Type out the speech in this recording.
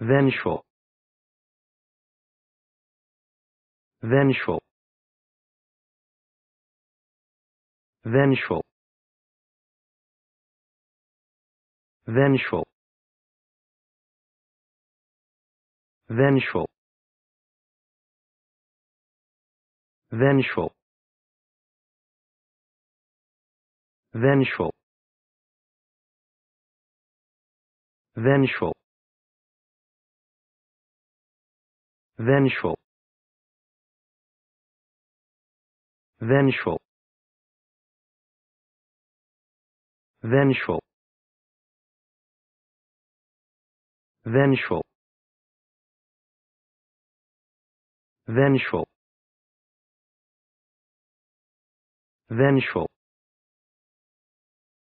vengeful vengeful vengeful vengeful vengeful vengeful vengeful vengeful vengeful vengeful vengeful vengeful vengeful vengeful